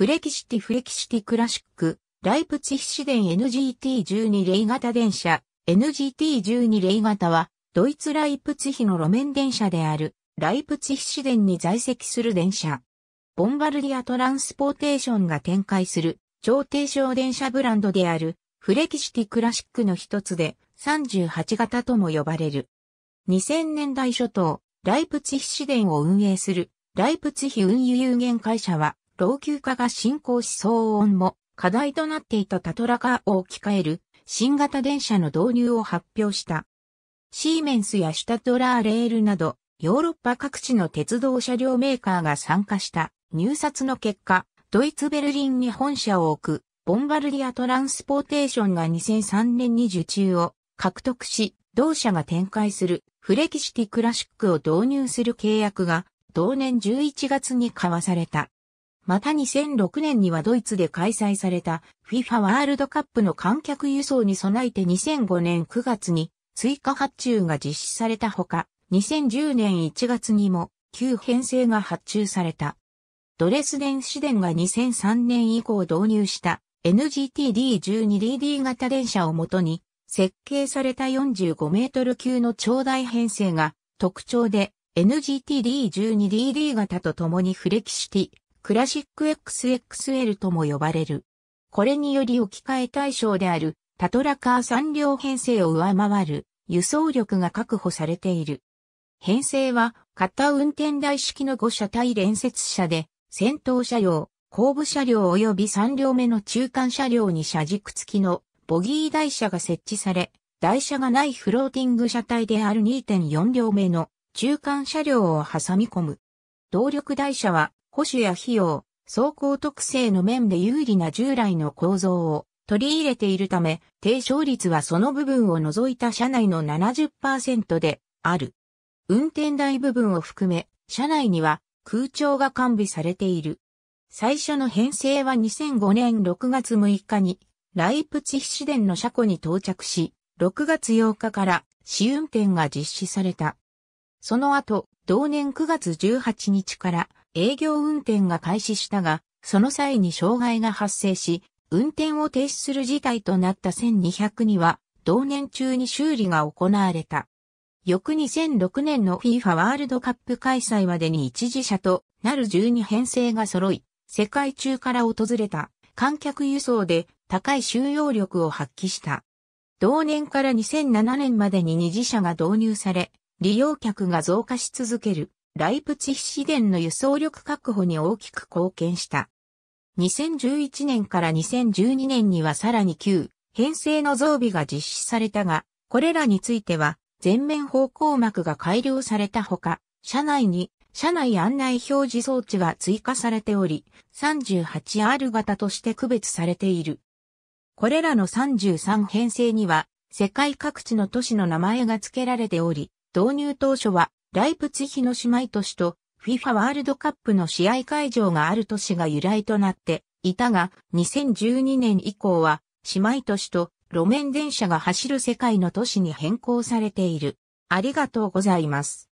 フレキシティフレキシティクラシック、ライプツヒヒ市電 NGT12 零型電車、NGT12 零型は、ドイツライプツヒの路面電車である、ライプツヒ市電に在籍する電車。ボンバルディアトランスポーテーションが展開する、超低床電車ブランドである、フレキシティクラシックの一つで、38型とも呼ばれる。2000年代初頭、ライプツヒ市電を運営する、ライプツヒ運輸有限会社は、老朽化が進行し騒音も課題となっていたタトラカーを置き換える新型電車の導入を発表した。シーメンスやシュタトラーレールなどヨーロッパ各地の鉄道車両メーカーが参加した入札の結果、ドイツベルリンに本社を置くボンバルディアトランスポーテーションが2003年に受注を獲得し、同社が展開するフレキシティクラシックを導入する契約が同年11月に交わされた。また2006年にはドイツで開催された FIFA ワールドカップの観客輸送に備えて2005年9月に追加発注が実施されたほか、2010年1月にも旧編成が発注された。ドレスデン市電が2003年以降導入した NGTD12DD 型電車をもとに設計された45メートル級の長大編成が特徴で NGTD12DD 型と共にフレキシティクラシック XXL とも呼ばれる。これにより置き換え対象であるタトラカー3両編成を上回る輸送力が確保されている。編成は片運転台式の5車体連接車で先頭車両、後部車両及び3両目の中間車両に車軸付きのボギー台車が設置され、台車がないフローティング車体である2.4両目の中間車両を挟み込む。動力台車は保守や費用、走行特性の面で有利な従来の構造を取り入れているため、低勝率はその部分を除いた車内の70%である。運転台部分を含め、車内には空調が完備されている。最初の編成は2005年6月6日に、ライプツヒシデンの車庫に到着し、6月8日から試運転が実施された。その後、同年9月18日から営業運転が開始したが、その際に障害が発生し、運転を停止する事態となった1200には、同年中に修理が行われた。翌2006年の FIFA ワールドカップ開催までに一時車となる12編成が揃い、世界中から訪れた観客輸送で高い収容力を発揮した。同年から2007年までに二次車が導入され、利用客が増加し続ける。ライプツィヒ市電の輸送力確保に大きく貢献した。2011年から2012年にはさらに旧、編成の増備が実施されたが、これらについては、全面方向膜が改良されたほか、車内に、車内案内表示装置が追加されており、38R 型として区別されている。これらの33編成には、世界各地の都市の名前が付けられており、導入当初はライプツヒの姉妹都市と FIFA ワールドカップの試合会場がある都市が由来となっていたが、2012年以降は姉妹都市と路面電車が走る世界の都市に変更されている。ありがとうございます。